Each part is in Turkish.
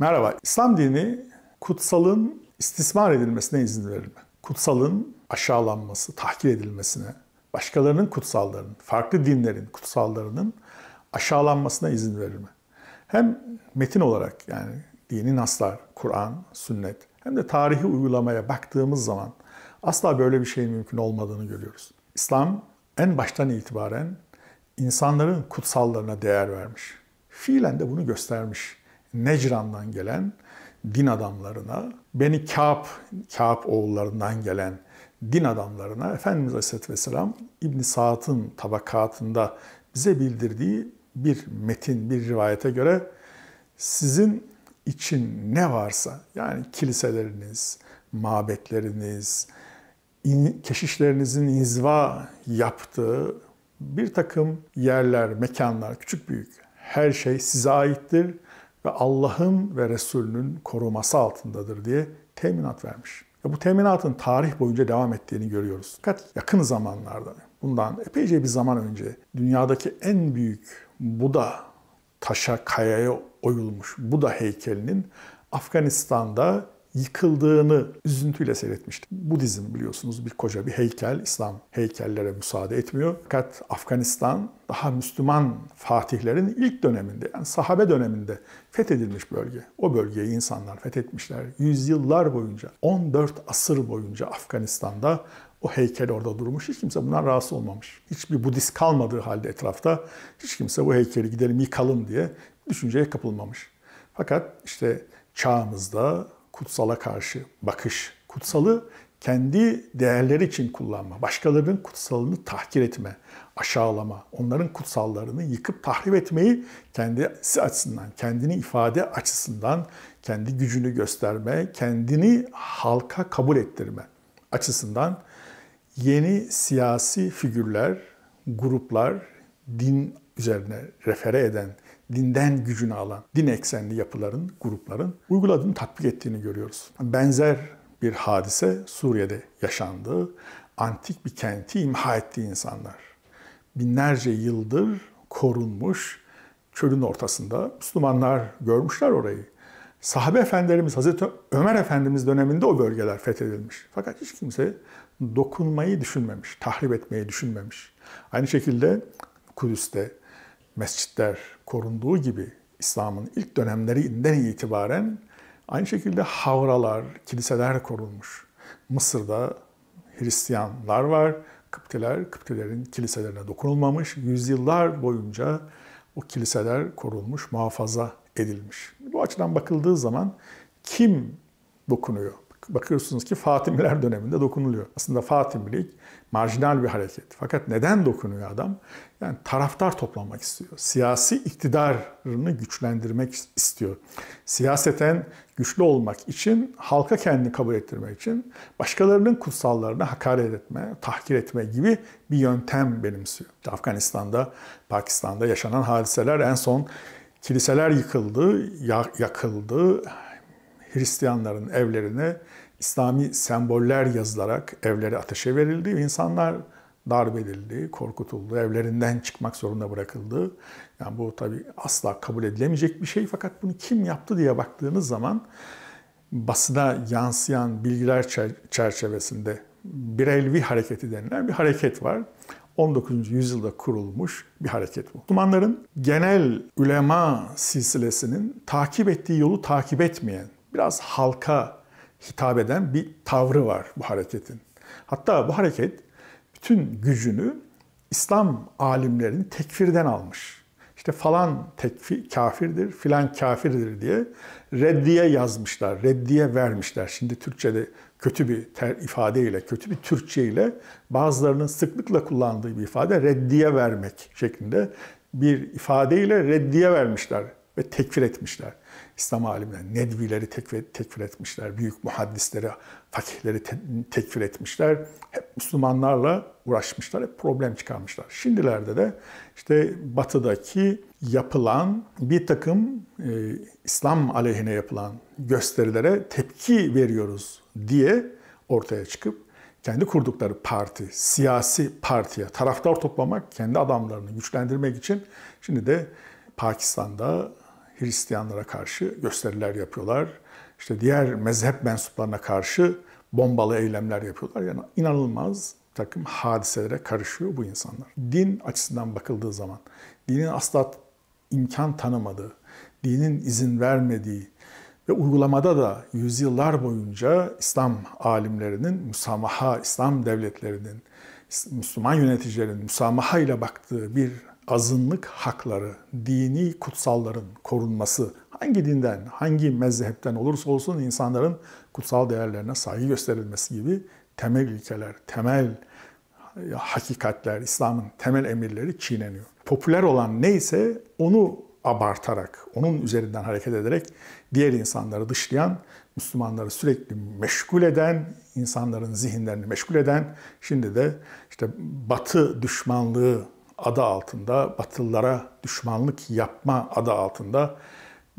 Merhaba. İslam dini kutsalın istismar edilmesine izin verir mi? Kutsalın aşağılanması, tahkir edilmesine, başkalarının kutsallarının, farklı dinlerin kutsallarının aşağılanmasına izin verir mi? Hem metin olarak yani dini naslar, Kur'an, sünnet hem de tarihi uygulamaya baktığımız zaman asla böyle bir şeyin mümkün olmadığını görüyoruz. İslam en baştan itibaren insanların kutsallarına değer vermiş. Fiilen de bunu göstermiş. Necran'dan gelen din adamlarına, Beni Kâb, Kâb oğullarından gelen din adamlarına Efendimiz Aleyhisselatü Vesselam İbn Saad'ın tabakatında bize bildirdiği bir metin, bir rivayete göre sizin için ne varsa yani kiliseleriniz, mabetleriniz, keşişlerinizin izva yaptığı bir takım yerler, mekanlar, küçük büyük her şey size aittir ve Allah'ın ve Resulünün koruması altındadır diye teminat vermiş. Ya bu teminatın tarih boyunca devam ettiğini görüyoruz. Fakat yakın zamanlarda, bundan epeyce bir zaman önce dünyadaki en büyük Buda taşa, kayaya oyulmuş Buda heykelinin Afganistan'da yıkıldığını üzüntüyle seyretmiştik. Budizm biliyorsunuz bir koca bir heykel. İslam heykellere müsaade etmiyor. Fakat Afganistan daha Müslüman fatihlerin ilk döneminde yani sahabe döneminde fethedilmiş bölge. O bölgeyi insanlar fethetmişler. Yüzyıllar boyunca 14 asır boyunca Afganistan'da o heykel orada durmuş. Hiç kimse bundan rahatsız olmamış. Hiçbir Budist kalmadığı halde etrafta hiç kimse bu heykeli gidelim yıkalım diye düşünceye kapılmamış. Fakat işte çağımızda kutsala karşı bakış, kutsalı kendi değerleri için kullanma, başkalarının kutsalını tahkir etme, aşağılama, onların kutsallarını yıkıp tahrip etmeyi kendisi açısından, kendini ifade açısından, kendi gücünü gösterme, kendini halka kabul ettirme açısından yeni siyasi figürler, gruplar, din üzerine refere eden dinden gücünü alan din eksenli yapıların, grupların uyguladığını, tatbik ettiğini görüyoruz. Benzer bir hadise Suriye'de yaşandı. Antik bir kenti imha etti insanlar. Binlerce yıldır korunmuş çölün ortasında Müslümanlar görmüşler orayı. Sahabe Efendilerimiz Hazreti Ömer Efendimiz döneminde o bölgeler fethedilmiş. Fakat hiç kimse dokunmayı düşünmemiş, tahrip etmeyi düşünmemiş. Aynı şekilde Kudüs'te, mescitler korunduğu gibi İslam'ın ilk dönemlerinden itibaren aynı şekilde havralar, kiliseler korunmuş. Mısır'da Hristiyanlar var, Kıpteler, Kıptelerin kiliselerine dokunulmamış. Yüzyıllar boyunca o kiliseler korunmuş, muhafaza edilmiş. Bu açıdan bakıldığı zaman kim dokunuyor? bakıyorsunuz ki Fatimiler döneminde dokunuluyor. Aslında Fatimilik marjinal bir hareket. Fakat neden dokunuyor adam? Yani taraftar toplamak istiyor. Siyasi iktidarını güçlendirmek istiyor. Siyaseten güçlü olmak için, halka kendini kabul ettirmek için başkalarının kutsallarına hakaret etme, tahkir etme gibi bir yöntem benimsiyor. İşte Afganistan'da, Pakistan'da yaşanan hadiseler en son kiliseler yıkıldı, yakıldı, Hristiyanların evlerine İslami semboller yazılarak evleri ateşe verildi. İnsanlar darp edildi, korkutuldu, evlerinden çıkmak zorunda bırakıldı. Yani bu tabi asla kabul edilemeyecek bir şey fakat bunu kim yaptı diye baktığınız zaman basına yansıyan bilgiler çerçevesinde Birelvi hareketi denilen bir hareket var. 19. yüzyılda kurulmuş bir hareket bu. Müslümanların genel ülema silsilesinin takip ettiği yolu takip etmeyen biraz halka hitap eden bir tavrı var bu hareketin. Hatta bu hareket bütün gücünü İslam alimlerini tekfirden almış. İşte falan tekfi, kafirdir, filan kafirdir diye reddiye yazmışlar, reddiye vermişler. Şimdi Türkçe'de kötü bir ter, ifadeyle, kötü bir Türkçe ile bazılarının sıklıkla kullandığı bir ifade reddiye vermek şeklinde bir ifadeyle reddiye vermişler ve tekfir etmişler. İslam alimleri, Nedvileri tekfir, tekfir etmişler, büyük muhaddisleri, fakihleri te, tekfir etmişler. Hep Müslümanlarla uğraşmışlar, hep problem çıkarmışlar. Şimdilerde de işte batıdaki yapılan bir takım e, İslam aleyhine yapılan gösterilere tepki veriyoruz diye ortaya çıkıp kendi kurdukları parti, siyasi partiye taraftar toplamak, kendi adamlarını güçlendirmek için şimdi de Pakistan'da Hristiyanlara karşı gösteriler yapıyorlar. İşte diğer mezhep mensuplarına karşı bombalı eylemler yapıyorlar. Yani inanılmaz takım hadiselere karışıyor bu insanlar. Din açısından bakıldığı zaman, dinin asla imkan tanımadığı, dinin izin vermediği ve uygulamada da yüzyıllar boyunca İslam alimlerinin, müsamaha İslam devletlerinin, Müslüman yöneticilerin müsamaha ile baktığı bir azınlık hakları, dini kutsalların korunması, hangi dinden, hangi mezhepten olursa olsun insanların kutsal değerlerine saygı gösterilmesi gibi temel ilkeler, temel e, hakikatler, İslam'ın temel emirleri çiğneniyor. Popüler olan neyse onu abartarak, onun üzerinden hareket ederek diğer insanları dışlayan, Müslümanları sürekli meşgul eden, insanların zihinlerini meşgul eden, şimdi de işte batı düşmanlığı adı altında, Batılılara düşmanlık yapma adı altında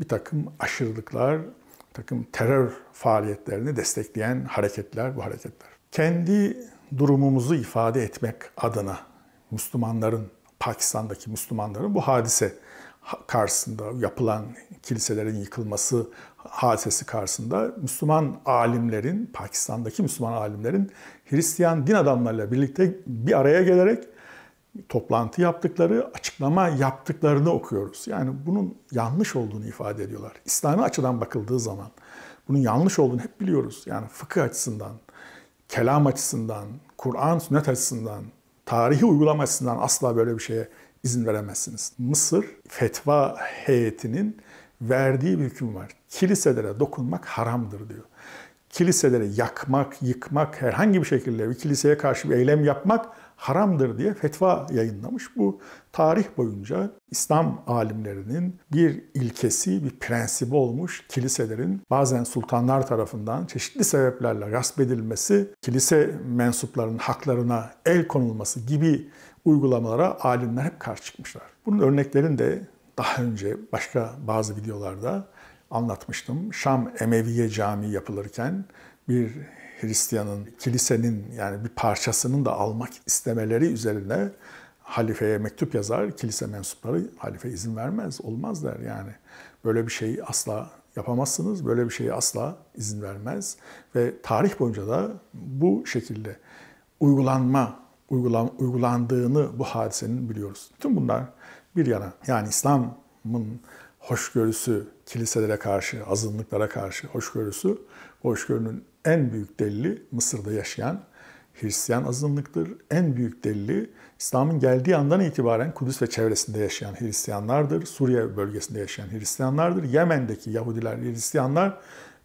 bir takım aşırılıklar, bir takım terör faaliyetlerini destekleyen hareketler bu hareketler. Kendi durumumuzu ifade etmek adına Müslümanların, Pakistan'daki Müslümanların bu hadise karşısında yapılan kiliselerin yıkılması hadisesi karşısında Müslüman alimlerin, Pakistan'daki Müslüman alimlerin Hristiyan din adamlarıyla birlikte bir araya gelerek toplantı yaptıkları, açıklama yaptıklarını okuyoruz. Yani bunun yanlış olduğunu ifade ediyorlar. İslami açıdan bakıldığı zaman bunun yanlış olduğunu hep biliyoruz. Yani fıkıh açısından, kelam açısından, Kur'an, sünnet açısından, tarihi uygulama açısından asla böyle bir şeye izin veremezsiniz. Mısır fetva heyetinin verdiği bir hüküm var. Kiliselere dokunmak haramdır diyor. Kiliseleri yakmak, yıkmak, herhangi bir şekilde bir kiliseye karşı bir eylem yapmak haramdır diye fetva yayınlamış. Bu tarih boyunca İslam alimlerinin bir ilkesi, bir prensibi olmuş kiliselerin bazen sultanlar tarafından çeşitli sebeplerle gasp edilmesi, kilise mensuplarının haklarına el konulması gibi uygulamalara alimler hep karşı çıkmışlar. Bunun örneklerini de daha önce başka bazı videolarda anlatmıştım. Şam Emeviye Camii yapılırken bir Hristiyan'ın, kilisenin yani bir parçasının da almak istemeleri üzerine halifeye mektup yazar, kilise mensupları halife izin vermez, olmaz der yani. Böyle bir şeyi asla yapamazsınız, böyle bir şeyi asla izin vermez ve tarih boyunca da bu şekilde uygulanma, uygulan, uygulandığını bu hadisenin biliyoruz. Tüm bunlar bir yana yani İslam'ın hoşgörüsü, kiliselere karşı, azınlıklara karşı hoşgörüsü, hoşgörünün en büyük delili Mısır'da yaşayan Hristiyan azınlıktır. En büyük delili İslam'ın geldiği andan itibaren Kudüs ve çevresinde yaşayan Hristiyanlardır. Suriye bölgesinde yaşayan Hristiyanlardır. Yemen'deki Yahudiler, Hristiyanlar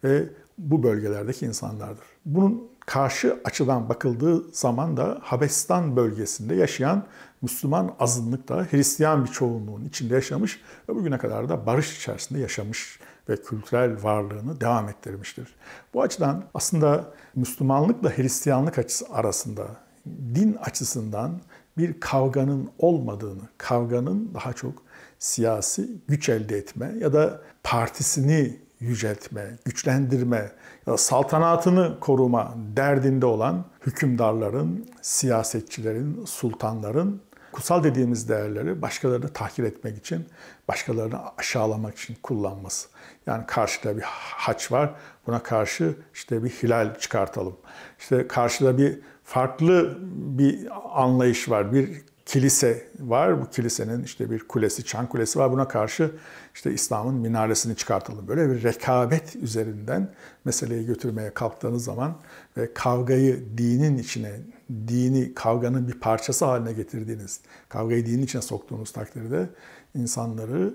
ve bu bölgelerdeki insanlardır. Bunun karşı açıdan bakıldığı zaman da Habestan bölgesinde yaşayan Müslüman azınlık da Hristiyan bir çoğunluğun içinde yaşamış ve bugüne kadar da barış içerisinde yaşamış ve kültürel varlığını devam ettirmiştir. Bu açıdan aslında Müslümanlıkla Hristiyanlık açısı arasında din açısından bir kavganın olmadığını, kavganın daha çok siyasi güç elde etme ya da partisini yüceltme, güçlendirme ya da saltanatını koruma derdinde olan hükümdarların, siyasetçilerin, sultanların kutsal dediğimiz değerleri başkalarını tahkir etmek için, başkalarını aşağılamak için kullanması. Yani karşıda bir haç var, buna karşı işte bir hilal çıkartalım. İşte karşıda bir farklı bir anlayış var, bir kilise var. Bu kilisenin işte bir kulesi, çan kulesi var. Buna karşı işte İslam'ın minaresini çıkartalım. Böyle bir rekabet üzerinden meseleyi götürmeye kalktığınız zaman ve kavgayı dinin içine, dini kavganın bir parçası haline getirdiğiniz, kavgayı dinin içine soktuğunuz takdirde insanları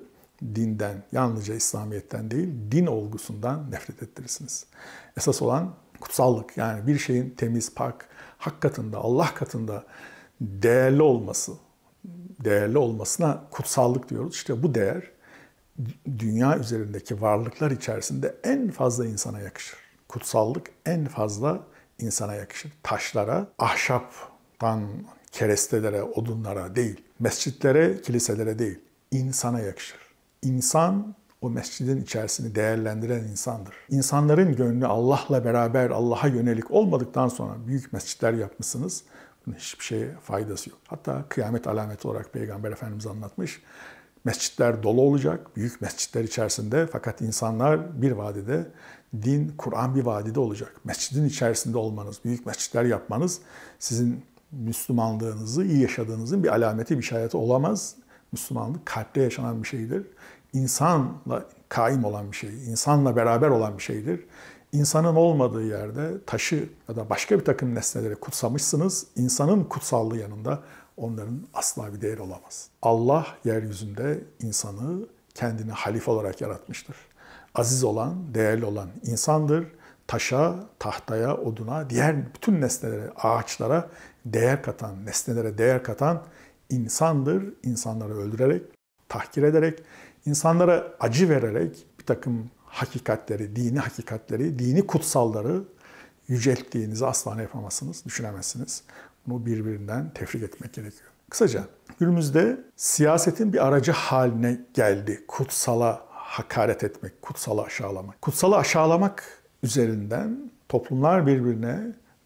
dinden, yalnızca İslamiyet'ten değil, din olgusundan nefret ettirirsiniz. Esas olan kutsallık yani bir şeyin temiz, pak, hak katında, Allah katında değerli olması, değerli olmasına kutsallık diyoruz. İşte bu değer dünya üzerindeki varlıklar içerisinde en fazla insana yakışır. Kutsallık en fazla insana yakışır. Taşlara, ahşaptan kerestelere, odunlara değil, mescitlere, kiliselere değil, insana yakışır. İnsan o mescidin içerisini değerlendiren insandır. İnsanların gönlü Allah'la beraber Allah'a yönelik olmadıktan sonra büyük mescitler yapmışsınız Hiçbir şeye faydası yok. Hatta kıyamet alameti olarak Peygamber Efendimiz anlatmış. Mescitler dolu olacak, büyük mescitler içerisinde fakat insanlar bir vadide, din, Kur'an bir vadide olacak. Mescidin içerisinde olmanız, büyük mescitler yapmanız sizin Müslümanlığınızı, iyi yaşadığınızın bir alameti, bir işareti olamaz. Müslümanlık kalpte yaşanan bir şeydir. İnsanla kaim olan bir şey, insanla beraber olan bir şeydir insanın olmadığı yerde taşı ya da başka bir takım nesneleri kutsamışsınız. İnsanın kutsallığı yanında onların asla bir değeri olamaz. Allah yeryüzünde insanı kendini halif olarak yaratmıştır. Aziz olan, değerli olan insandır. Taşa, tahtaya, oduna, diğer bütün nesnelere, ağaçlara değer katan, nesnelere değer katan insandır. İnsanları öldürerek, tahkir ederek, insanlara acı vererek, bir takım hakikatleri, dini hakikatleri, dini kutsalları yücelttiğinizi asla ne yapamazsınız, düşünemezsiniz. Bunu birbirinden tefrik etmek gerekiyor. Kısaca günümüzde siyasetin bir aracı haline geldi. Kutsala hakaret etmek, kutsalı aşağılamak. Kutsalı aşağılamak üzerinden toplumlar birbirine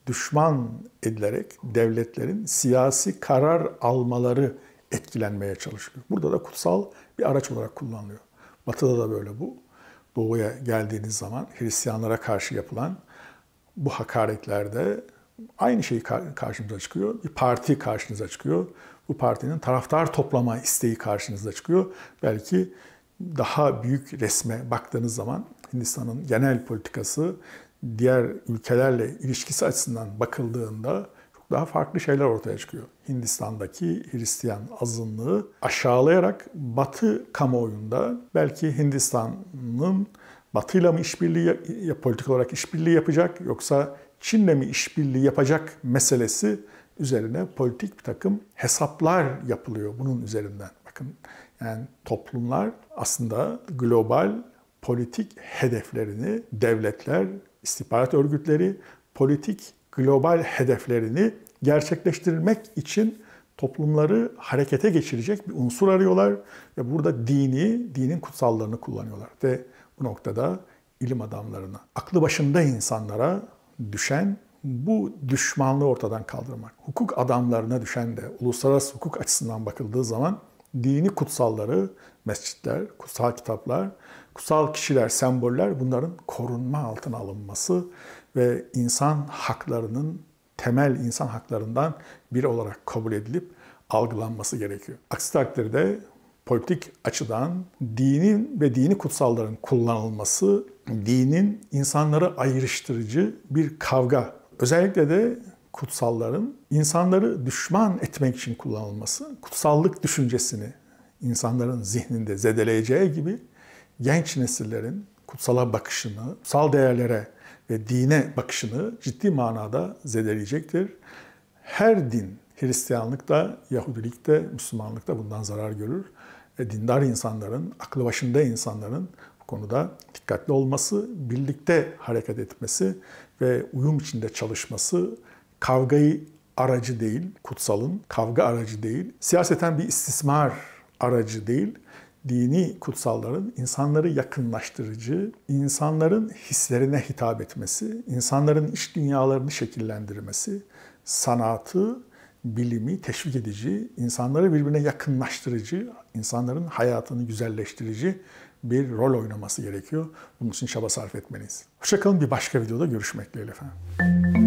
düşman edilerek devletlerin siyasi karar almaları etkilenmeye çalışılıyor. Burada da kutsal bir araç olarak kullanılıyor. Batı'da da böyle bu doğuya geldiğiniz zaman Hristiyanlara karşı yapılan bu hakaretlerde aynı şey karşınıza çıkıyor. Bir parti karşınıza çıkıyor. Bu partinin taraftar toplama isteği karşınıza çıkıyor. Belki daha büyük resme baktığınız zaman Hindistan'ın genel politikası diğer ülkelerle ilişkisi açısından bakıldığında daha farklı şeyler ortaya çıkıyor. Hindistan'daki Hristiyan azınlığı aşağılayarak Batı kamuoyunda belki Hindistan'ın Batı'yla mı işbirliği ya politik olarak işbirliği yapacak yoksa Çin'le mi işbirliği yapacak meselesi üzerine politik bir takım hesaplar yapılıyor bunun üzerinden. Bakın yani toplumlar aslında global politik hedeflerini devletler, istihbarat örgütleri, politik global hedeflerini gerçekleştirmek için toplumları harekete geçirecek bir unsur arıyorlar ve burada dini, dinin kutsallarını kullanıyorlar. Ve bu noktada ilim adamlarına, aklı başında insanlara düşen bu düşmanlığı ortadan kaldırmak. Hukuk adamlarına düşen de uluslararası hukuk açısından bakıldığı zaman dini kutsalları, mescitler, kutsal kitaplar, kutsal kişiler, semboller bunların korunma altına alınması ve insan haklarının temel insan haklarından biri olarak kabul edilip algılanması gerekiyor. Aksi takdirde politik açıdan dinin ve dini kutsalların kullanılması, dinin insanları ayrıştırıcı bir kavga, özellikle de kutsalların insanları düşman etmek için kullanılması, kutsallık düşüncesini insanların zihninde zedeleyeceği gibi genç nesillerin kutsala bakışını, kutsal değerlere ve dine bakışını ciddi manada zedeleyecektir. Her din, Hristiyanlık da, Yahudilik de, Müslümanlık da bundan zarar görür. Ve dindar insanların, aklı başında insanların bu konuda dikkatli olması, birlikte hareket etmesi ve uyum içinde çalışması, kavgayı aracı değil, kutsalın kavga aracı değil, siyaseten bir istismar aracı değil, dini kutsalların insanları yakınlaştırıcı, insanların hislerine hitap etmesi, insanların iç dünyalarını şekillendirmesi, sanatı, bilimi teşvik edici, insanları birbirine yakınlaştırıcı, insanların hayatını güzelleştirici bir rol oynaması gerekiyor. Bunun için çaba sarf etmeliyiz. Hoşçakalın bir başka videoda görüşmek dileğiyle efendim.